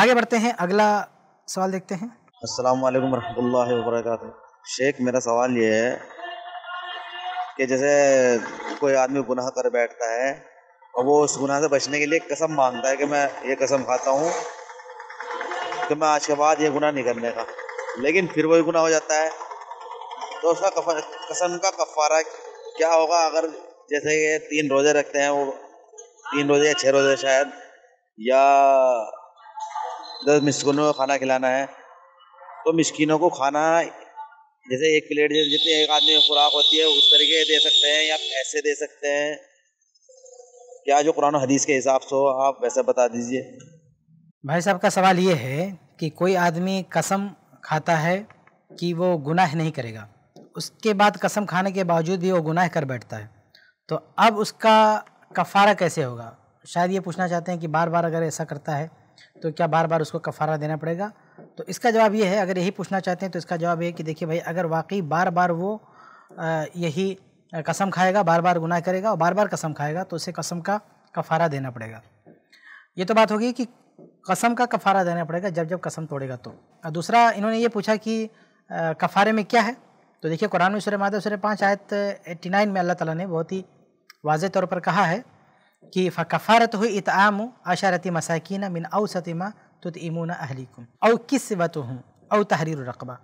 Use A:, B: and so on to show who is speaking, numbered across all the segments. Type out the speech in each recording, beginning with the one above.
A: आगे बढ़ते हैं अगला सवाल देखते हैं असल वरह रहमतुल्लाहि शेख मेरा सवाल ये है कि जैसे कोई आदमी गुनाह कर बैठता है और वो उस गुनाह से बचने के लिए कसम मांगता है कि मैं ये कसम खाता हूँ कि मैं आज के बाद ये गुनाह नहीं करने का लेकिन फिर वही गुनाह हो जाता है तो उसका कसम का कफारा क्या होगा अगर जैसे ये तीन रोज़े रखते हैं वो तीन रोज़े या छः रोज़े शायद या दस मिसकिनों को खाना खिलाना है तो मिस्किनों को खाना जैसे एक प्लेट जैसे जितनी एक आदमी की खुराक होती है उस तरीके दे सकते हैं या पैसे दे सकते हैं क्या जो कुरान हदीस के हिसाब से हो आप वैसे बता दीजिए
B: भाई साहब का सवाल ये है कि कोई आदमी कसम खाता है कि वो गुनाह नहीं करेगा उसके बाद कसम खाने के बावजूद भी वो गुनाह कर बैठता है तो अब उसका कफारा कैसे होगा शायद ये पूछना चाहते हैं कि बार बार अगर ऐसा करता है तो क्या बार बार उसको कफ़ारा देना पड़ेगा तो इसका जवाब ये है अगर यही पूछना चाहते हैं तो इसका जवाब ये कि देखिए भाई अगर वाकई बार बार वो यही कसम खाएगा बार बार गुनाह करेगा और बार बार कसम खाएगा तो उसे कसम का कफ़ारा देना पड़ेगा ये तो बात होगी कि कसम का कफ़ारा देना पड़ेगा जब जब कसम तोड़ेगा तो दूसरा इन्होंने ये पूछा कि कफ़ारे में क्या है तो देखिए कुरान में सुर मादा सुर पाँच आयत एट्टी नाइन में अल्लाह ताला ने बहुत ही वाज तौर पर कहा है कि फ़कफ़ारत हो इतआम अशारती मसाकिन मिन औसतिमा तुत इमून अहलिकुम और किस वत हूँ और तहरीर रकबा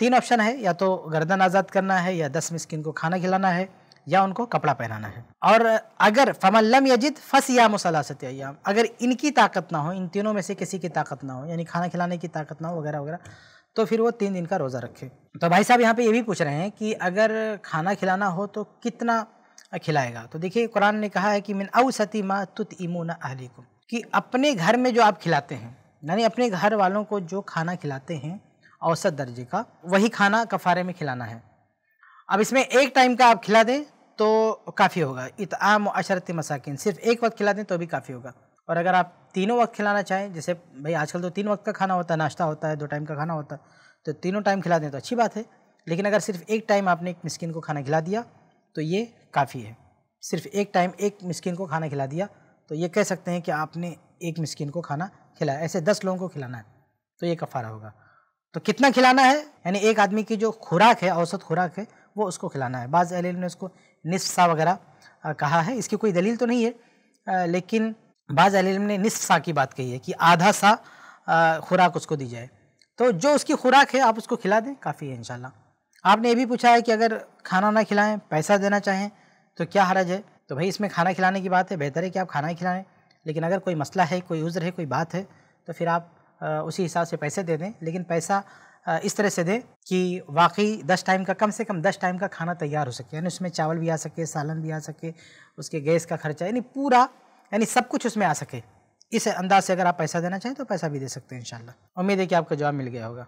B: तीन ऑप्शन है या तो गर्दन आज़ाद करना है या दस मिसकिन को खाना खिलाना है या उनको कपड़ा पहनाना है और अगर फमल्लम यजिद फस या मुसलासत याम अगर इनकी ताकत ना हो इन तीनों में से किसी की ताकत ना हो यानी खाना खिलाने की ताकत ना हो वगैरह वगैरह तो फिर वो तीन दिन का रोज़ा रखे तो भाई साहब यहाँ पे ये भी पूछ रहे हैं कि अगर खाना खिलाना हो तो कितना खिलाएगा तो देखिए कुरान ने कहा है कि मिन अवसती माँ तुत इमूना अहलिकुम कि अपने घर में जो आप खिलाते हैं यानी अपने घर वालों को जो खाना खिलाते हैं औसत दर्जे का वही खाना कफारे में खिलाना है अब इसमें एक टाइम का आप खिला दें तो काफ़ी होगा इतआम अशरत मसाकिन सिर्फ एक वक्त खिला दें तो भी काफ़ी होगा और अगर आप तीनों वक्त खिलाना चाहें जैसे भाई आजकल तो तीन वक्त का खाना होता है नाश्ता होता है दो टाइम का खाना होता है तो तीनों टाइम खिला दें तो अच्छी बात है लेकिन अगर सिर्फ एक टाइम आपने एक मिस्किन को खाना खिला दिया तो ये काफ़ी है सिर्फ एक टाइम एक मिस्किन को खाना खिला दिया तो ये कह सकते हैं कि आपने एक मिस्किन को खाना खिलाया ऐसे दस लोगों को खिलाना है तो ये कफ़ारा होगा तो कितना खिलाना है यानी एक आदमी की जो खुराक है औसत खुराक है वो उसको खिलाना है बाज़ अहल ने उसको निस्सा वगैरह कहा है इसकी कोई दलील तो नहीं है आ, लेकिन बाज़ अहल ने निस्सा की बात कही है कि आधा सा खुराक उसको दी जाए तो जो उसकी खुराक है आप उसको खिला दें काफ़ी है इन आपने ये भी पूछा है कि अगर खाना ना खिलाएं पैसा देना चाहें तो क्या हरज है तो भाई इसमें खाना खिलाने की बात है बेहतर है कि आप खाना ही खिलाएं लेकिन अगर कोई मसला है कोई उज़र है कोई बात है तो फिर आप उसी हिसाब से पैसे दे दें लेकिन पैसा इस तरह से दें कि वाकई दस टाइम का कम से कम दस टाइम का खाना तैयार हो सके यानी उसमें चावल भी आ सके सालन भी आ सके उसके गैस का खर्चा यानी पूरा यानी सब कुछ उसमें आ सके इस अंदाज से अगर आप पैसा देना चाहें तो पैसा भी दे सकते हैं इन उम्मीद है कि आपका जवाब मिल गया होगा